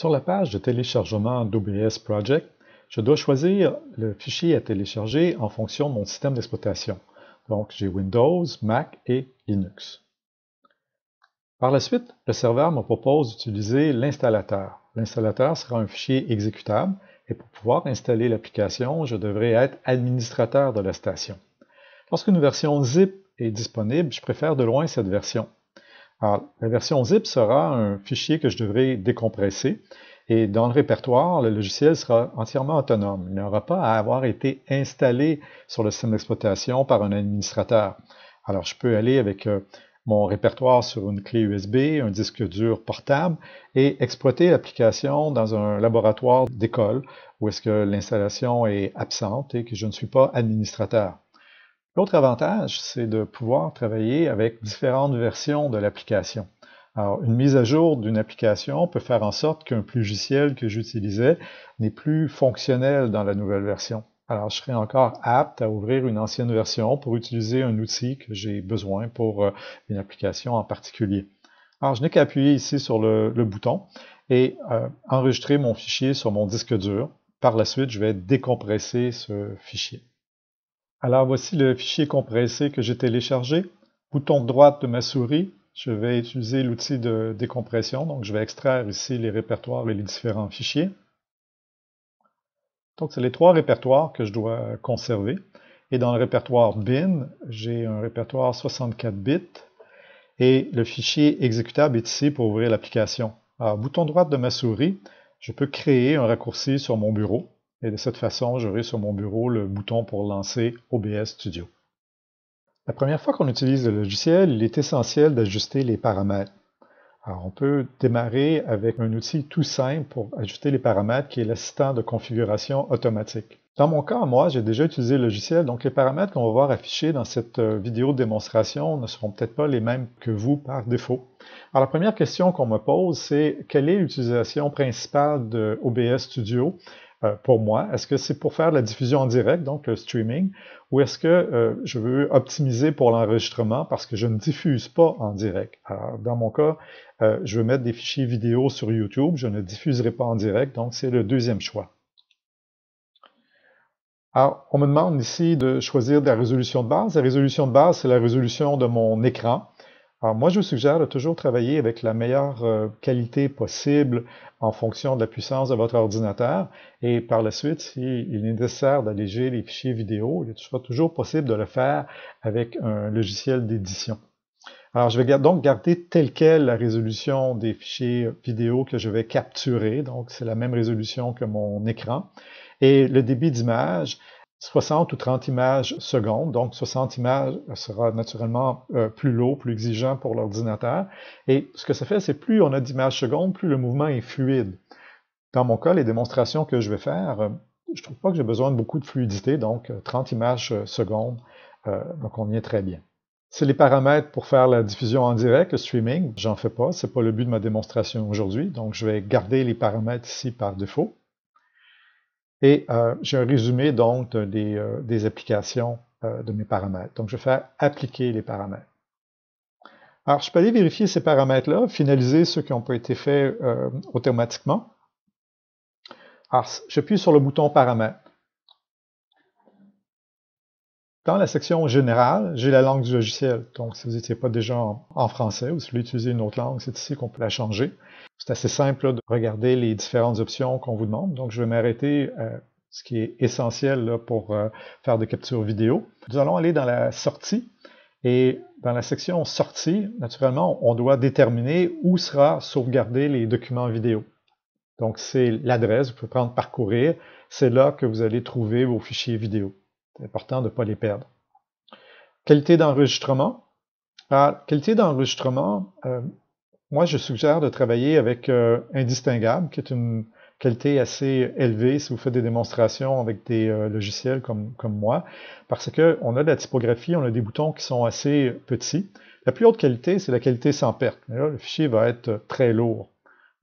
Sur la page de téléchargement d'OBS Project, je dois choisir le fichier à télécharger en fonction de mon système d'exploitation. Donc, j'ai Windows, Mac et Linux. Par la suite, le serveur me propose d'utiliser l'installateur. L'installateur sera un fichier exécutable et pour pouvoir installer l'application, je devrais être administrateur de la station. Lorsqu'une version zip est disponible, je préfère de loin cette version. Alors, la version zip sera un fichier que je devrais décompresser et dans le répertoire, le logiciel sera entièrement autonome. Il n'aura pas à avoir été installé sur le système d'exploitation par un administrateur. Alors, je peux aller avec euh, mon répertoire sur une clé USB, un disque dur portable et exploiter l'application dans un laboratoire d'école où est-ce que l'installation est absente et que je ne suis pas administrateur. L'autre avantage, c'est de pouvoir travailler avec mm. différentes versions de l'application. Alors, une mise à jour d'une application peut faire en sorte qu'un logiciel que j'utilisais n'est plus fonctionnel dans la nouvelle version. Alors, je serai encore apte à ouvrir une ancienne version pour utiliser un outil que j'ai besoin pour euh, une application en particulier. Alors, je n'ai qu'à appuyer ici sur le, bouton et euh, enregistrer mon fichier sur mon disque dur. Par la suite, je vais décompresser ce fichier. Alors voici le fichier compressé que j'ai téléchargé. Bouton droit de ma souris, je vais utiliser l'outil de décompression. Donc je vais extraire ici les répertoires et les différents fichiers. Donc c'est les trois répertoires que je dois conserver. Et dans le répertoire bin, j'ai un répertoire 64 bits. Et le fichier exécutable est ici pour ouvrir l'application. Alors, bouton droite de ma souris, je peux créer un raccourci sur mon bureau. Et de cette façon, j'aurai sur mon bureau le bouton pour lancer OBS Studio. La première fois qu'on utilise le logiciel, il est essentiel d'ajuster les paramètres. Alors, on peut démarrer avec un outil tout simple pour ajuster les paramètres qui est l'assistant de configuration automatique. Dans mon cas, moi, j'ai déjà utilisé le logiciel, donc les paramètres qu'on va voir affichés dans cette euh, vidéo de démonstration ne seront peut-être pas les mêmes que vous par défaut. Alors, la première question qu'on me pose, c'est quelle est l'utilisation principale de OBS Studio euh, pour moi? Est-ce que c'est pour faire la diffusion en direct, donc le streaming, ou est-ce que euh, je veux optimiser pour l'enregistrement parce que je ne diffuse pas en direct? Alors, dans mon cas, euh, je veux mettre des fichiers vidéo sur YouTube, je ne diffuserai pas en direct, donc c'est le deuxième choix. Alors, on me demande ici de choisir de la résolution de base. La résolution de base, c'est la résolution de mon écran. Alors moi, je vous suggère de toujours travailler avec la meilleure euh, qualité possible en fonction de la puissance de votre ordinateur. Et par la suite, s'il est nécessaire d'alléger les fichiers vidéo, eh il sera toujours possible de le faire avec un logiciel d'édition. Alors, je vais donc garder telle quelle la résolution des fichiers vidéo que je vais capturer. Donc, c'est la même résolution que mon écran. Et le débit d'image, 60 ou 30 images secondes. Donc 60 images euh, sera naturellement euh, plus lourd, plus exigeant pour l'ordinateur. Et ce que ça fait, c'est plus on a d'images secondes, plus le mouvement est fluide. Dans mon cas, les démonstrations que je vais faire, euh, je trouve pas que j'ai besoin de beaucoup de fluidité, donc 30 images secondes euh, me convient très bien. C'est les paramètres pour faire la diffusion en direct, le streaming. J'en fais pas, c'est pas le but de ma démonstration aujourd'hui, donc je vais garder les paramètres ici par défaut. Et euh, j'ai un résumé donc euh, des, applications euh, de mes paramètres. Donc je vais faire appliquer les paramètres. Alors je peux aller vérifier ces paramètres-là, finaliser ceux qui n'ont pas été faits euh, automatiquement. Alors j'appuie sur le bouton paramètres. Dans la section générale, j'ai la langue du logiciel. Donc, si vous n'étiez pas déjà en, en français ou si vous voulez utiliser une autre langue, c'est ici qu'on peut la changer. C'est assez simple de regarder les différentes options qu'on vous demande. Donc, je vais m'arrêter à euh, ce qui est essentiel pour euh, faire des captures vidéo. Nous allons aller dans la sortie. Et dans la section sortie, naturellement, on doit déterminer où sera sauvegardé les documents vidéo. Donc, c'est l'adresse, vous pouvez prendre parcourir. C'est là que vous allez trouver vos fichiers vidéo. C'est important de ne pas les perdre. Qualité d'enregistrement. Ah, qualité d'enregistrement, euh, moi, je suggère de travailler avec euh, Indistinguable, qui est une qualité assez élevée si vous faites des démonstrations avec des euh, logiciels comme, comme moi, parce qu'on a de la typographie, on a des boutons qui sont assez petits. La plus haute qualité, c'est la qualité sans perte. là, le fichier va être très lourd.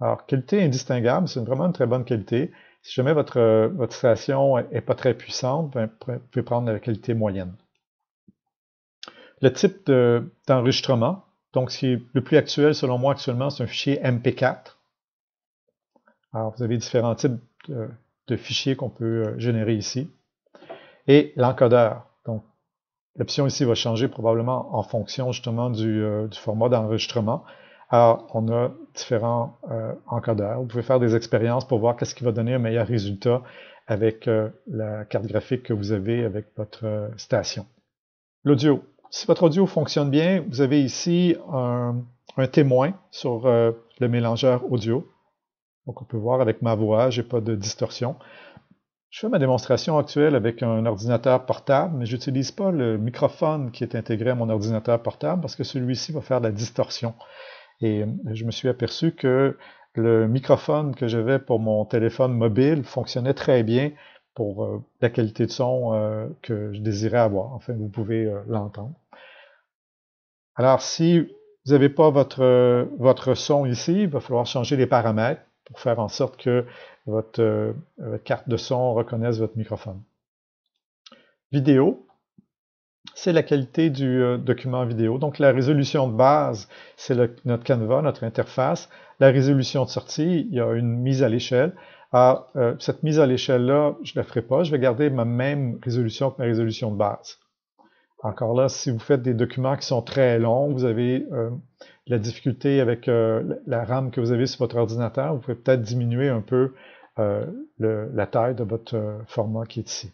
Alors, qualité indistinguable, c'est vraiment une très bonne qualité. Si jamais votre, euh, votre station n'est pas très puissante, ben, vous pouvez prendre la qualité moyenne. Le type d'enregistrement, donc, ce le plus actuel, selon moi, actuellement, c'est un fichier MP4. Alors, vous avez différents types de, fichiers qu'on peut euh, générer ici. Et l'encodeur. Donc, l'option ici va changer probablement en fonction justement du, euh, format d'enregistrement. Alors, on a différents euh, encodeurs. Vous pouvez faire des expériences pour voir qu'est-ce qui va donner un meilleur résultat avec la carte graphique que vous avez avec votre station. L'audio. Si votre audio fonctionne bien, vous avez ici un, témoin sur euh, le mélangeur audio. Donc on peut voir avec ma voix, je n'ai pas de distorsion. Je fais ma démonstration actuelle avec un ordinateur portable, mais je n'utilise pas le microphone qui est intégré à mon ordinateur portable parce que celui-ci va faire de la distorsion. Et euh, je me suis aperçu que le microphone que j'avais pour mon téléphone mobile fonctionnait très bien pour euh, la qualité de son euh, que je désirais avoir. Enfin, vous pouvez euh, l'entendre. Alors, si vous n'avez pas votre, son ici, il va falloir changer les paramètres pour faire en sorte que votre, votre carte de son reconnaisse votre microphone. Vidéo, c'est la qualité du document vidéo. Donc, la résolution de base, c'est notre Canva, notre interface. La résolution de sortie, il y a une mise à l'échelle ah, euh, cette mise à l'échelle-là, je ne la ferai pas, je vais garder ma même résolution que ma résolution de base. Encore là, si vous faites des documents qui sont très longs, vous avez euh, la difficulté avec euh, la RAM que vous avez sur votre ordinateur, vous pouvez peut-être diminuer un peu euh, la taille de votre format qui est ici.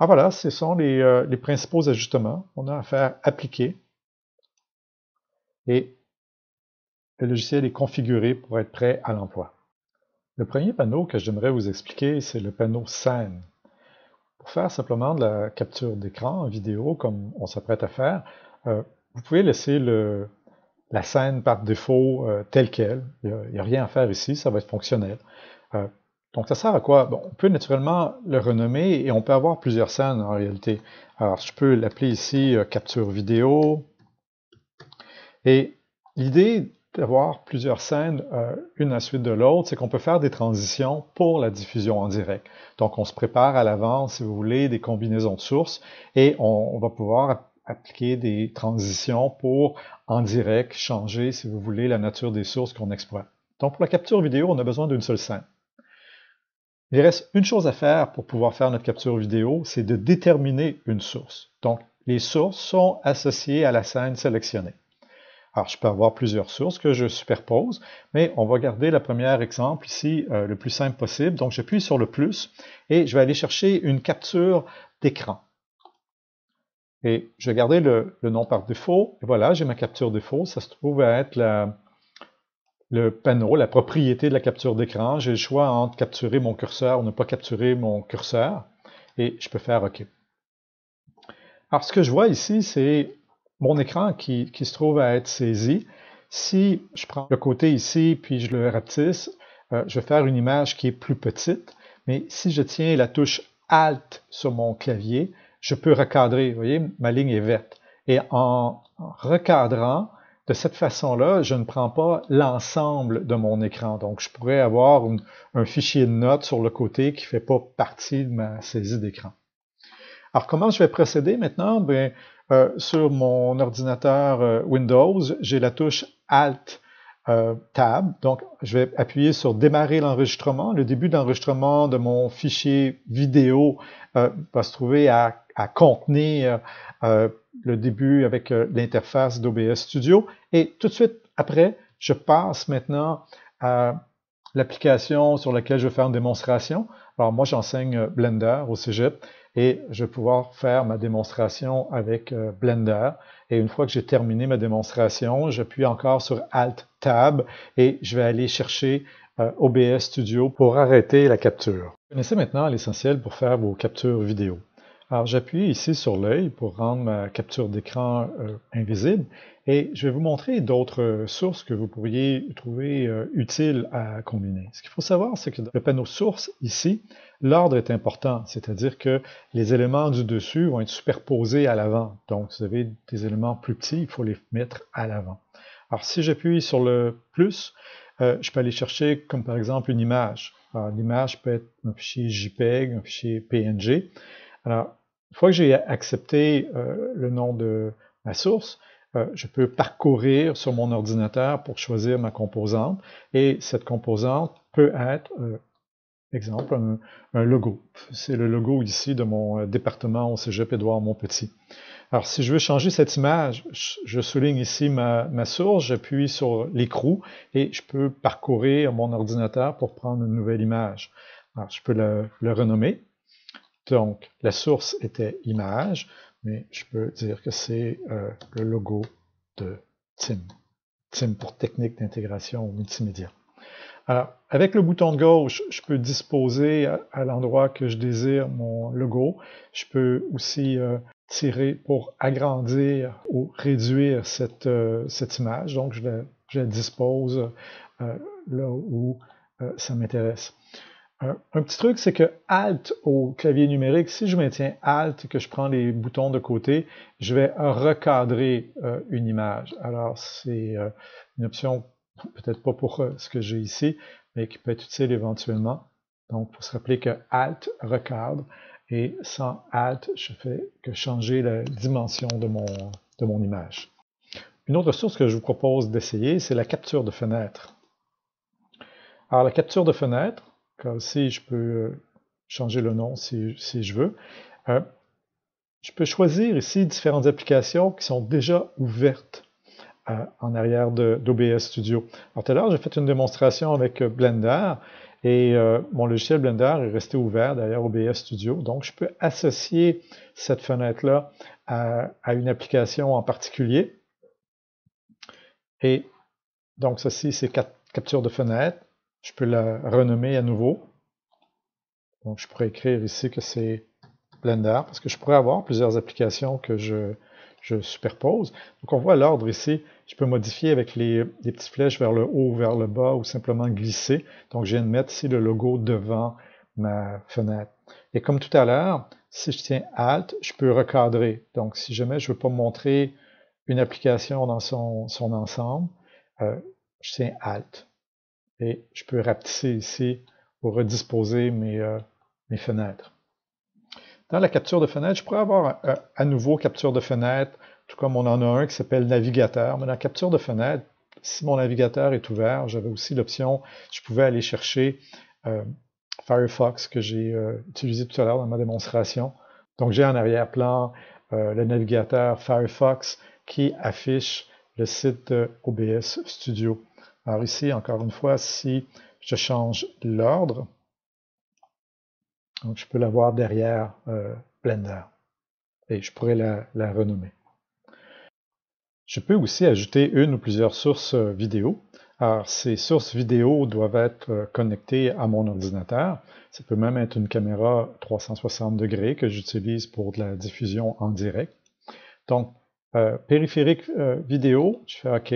Ah voilà, ce sont les, les principaux ajustements. On a à faire appliquer. Et le logiciel est configuré pour être prêt à l'emploi. Le premier panneau que j'aimerais vous expliquer, c'est le panneau scène. Pour faire simplement de la capture d'écran en vidéo, comme on s'apprête à faire, euh, vous pouvez laisser la scène par défaut euh, telle qu'elle. Il n'y a, rien à faire ici, ça va être fonctionnel. Euh, donc ça sert à quoi? on peut naturellement le renommer et on peut avoir plusieurs scènes en réalité. Alors je peux l'appeler ici capture vidéo. Et l'idée d'avoir plusieurs scènes, euh, une à suite de l'autre, c'est qu'on peut faire des transitions pour la diffusion en direct. Donc, on se prépare à l'avance, si vous voulez, des combinaisons de sources et on va pouvoir appliquer des transitions pour, en direct, changer, si vous voulez, la nature des sources qu'on exploite. Donc, pour la capture vidéo, on a besoin d'une seule scène. Il reste une chose à faire pour pouvoir faire notre capture vidéo, c'est de déterminer une source. Donc, les sources sont associées à la scène sélectionnée. Alors, je peux avoir plusieurs sources que je superpose, mais on va garder le premier exemple ici euh, le plus simple possible. Donc, j'appuie sur le plus et je vais aller chercher une capture d'écran. Et je vais garder le, nom par défaut. Et voilà, j'ai ma capture défaut. Ça se trouve à être le panneau, la propriété de la capture d'écran. J'ai le choix entre capturer mon curseur ou ne pas capturer mon curseur. Et je peux faire OK. Alors, ce que je vois ici, c'est mon écran qui, se trouve à être saisi, si je prends le côté ici puis je le rapetisse, euh, je vais faire une image qui est plus petite, mais si je tiens la touche Alt sur mon clavier, je peux recadrer. Vous voyez, ma ligne est verte. Et en recadrant, de cette façon-là, je ne prends pas l'ensemble de mon écran. Donc, je pourrais avoir un fichier de notes sur le côté qui ne fait pas partie de ma saisie d'écran. Alors, comment je vais procéder maintenant? Ben euh, sur mon ordinateur euh, Windows, j'ai la touche Alt euh, Tab. Donc, je vais appuyer sur démarrer l'enregistrement. Le début d'enregistrement de mon fichier vidéo va se trouver à, contenir le début avec l'interface d'OBS Studio. Et tout de suite après, je passe maintenant à l'application sur laquelle je vais faire une démonstration. Alors moi, j'enseigne Blender au Cégep et je vais pouvoir faire ma démonstration avec euh, Blender. Et une fois que j'ai terminé ma démonstration, j'appuie encore sur Alt-Tab et je vais aller chercher euh, OBS Studio pour arrêter la capture. Vous connaissez maintenant l'essentiel pour faire vos captures vidéo. Alors, j'appuie ici sur l'œil pour rendre ma capture d'écran euh, invisible et je vais vous montrer d'autres euh, sources que vous pourriez trouver euh, utiles à combiner. Ce qu'il faut savoir, c'est que dans le panneau source, ici, l'ordre est important, c'est-à-dire que les éléments du dessus vont être superposés à l'avant. Donc, si vous avez des éléments plus petits, il faut les mettre à l'avant. Alors, si j'appuie sur le plus, je peux aller chercher, comme par exemple, une image. L'image peut être un fichier JPEG, un fichier PNG. Alors, une fois que j'ai accepté euh, le nom de ma source, euh, je peux parcourir sur mon ordinateur pour choisir ma composante et cette composante peut être, euh, exemple, un, logo. C'est le logo ici de mon département au Cégep Édouard-Montpetit. Alors si je veux changer cette image, je souligne ici ma, source, j'appuie sur l'écrou et je peux parcourir mon ordinateur pour prendre une nouvelle image. Alors, je peux le renommer donc, la source était image, mais je peux dire que c'est euh, le logo de TIM. TIM pour technique d'intégration multimédia. Alors, avec le bouton de gauche, je peux disposer à, l'endroit que je désire mon logo. Je peux aussi euh, tirer pour agrandir ou réduire cette, euh, image. Donc, je la dispose là où ça m'intéresse. Un, petit truc, c'est que Alt au clavier numérique, si je maintiens Alt et que je prends les boutons de côté, je vais recadrer euh, une image. Alors, c'est euh, une option peut-être pas pour euh, ce que j'ai ici, mais qui peut être utile éventuellement. Donc, il faut se rappeler que Alt recadre et sans Alt, je fais que changer la dimension de mon, de mon image. Une autre source que je vous propose d'essayer, c'est la capture de fenêtre. Alors, la capture de fenêtre, comme si je peux euh, changer le nom si, je veux. Euh, je peux choisir ici différentes applications qui sont déjà ouvertes euh, en arrière d'OBS Studio. Alors tout à l'heure, j'ai fait une démonstration avec Blender et mon logiciel Blender est resté ouvert derrière OBS Studio. Donc je peux associer cette fenêtre-là à, une application en particulier. Et donc ceci, c'est captures de fenêtre. Je peux la renommer à nouveau. Donc, je pourrais écrire ici que c'est Blender, parce que je pourrais avoir plusieurs applications que je, superpose. Donc, on voit l'ordre ici. Je peux modifier avec les, petites flèches vers le haut vers le bas, ou simplement glisser. Donc, je viens de mettre ici le logo devant ma fenêtre. Et comme tout à l'heure, si je tiens Alt, je peux recadrer. Donc, si jamais je ne veux pas montrer une application dans son, ensemble, euh, je tiens Alt et je peux rapetisser ici pour redisposer euh, mes, fenêtres. Dans la capture de fenêtres, je pourrais avoir euh, à nouveau capture de fenêtre, tout comme on en a un qui s'appelle navigateur. Mais dans la capture de fenêtre, si mon navigateur est ouvert, j'avais aussi l'option, je pouvais aller chercher euh, Firefox que j'ai utilisé tout à l'heure dans ma démonstration. Donc j'ai en arrière-plan le navigateur Firefox qui affiche le site OBS Studio. Alors ici, encore une fois, si je change l'ordre, je peux l'avoir derrière euh, Blender et je pourrais la, renommer. Je peux aussi ajouter une ou plusieurs sources euh, vidéo. Alors, ces sources vidéo doivent être euh, connectées à mon ordinateur. Ça peut même être une caméra 360 degrés que j'utilise pour de la diffusion en direct. Donc, périphérique vidéo, je fais OK.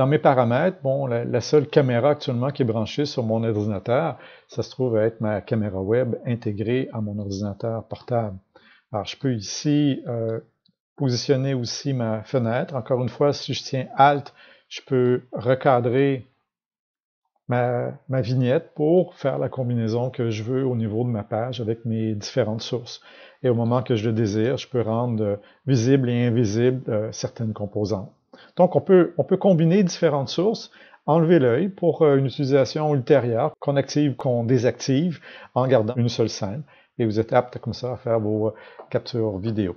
Dans mes paramètres, bon, la, seule caméra actuellement qui est branchée sur mon ordinateur, ça se trouve être ma caméra web intégrée à mon ordinateur portable. Alors, je peux ici euh, positionner aussi ma fenêtre. Encore une fois, si je tiens Alt, je peux recadrer ma, vignette pour faire la combinaison que je veux au niveau de ma page avec mes différentes sources. Et au moment que je le désire, je peux rendre visible et invisible euh, certaines composantes. Donc, on peut, combiner différentes sources, enlever l'œil pour euh, une utilisation ultérieure, qu'on active, qu'on désactive, en gardant une seule scène. Et vous êtes apte comme ça à faire vos euh, captures vidéo.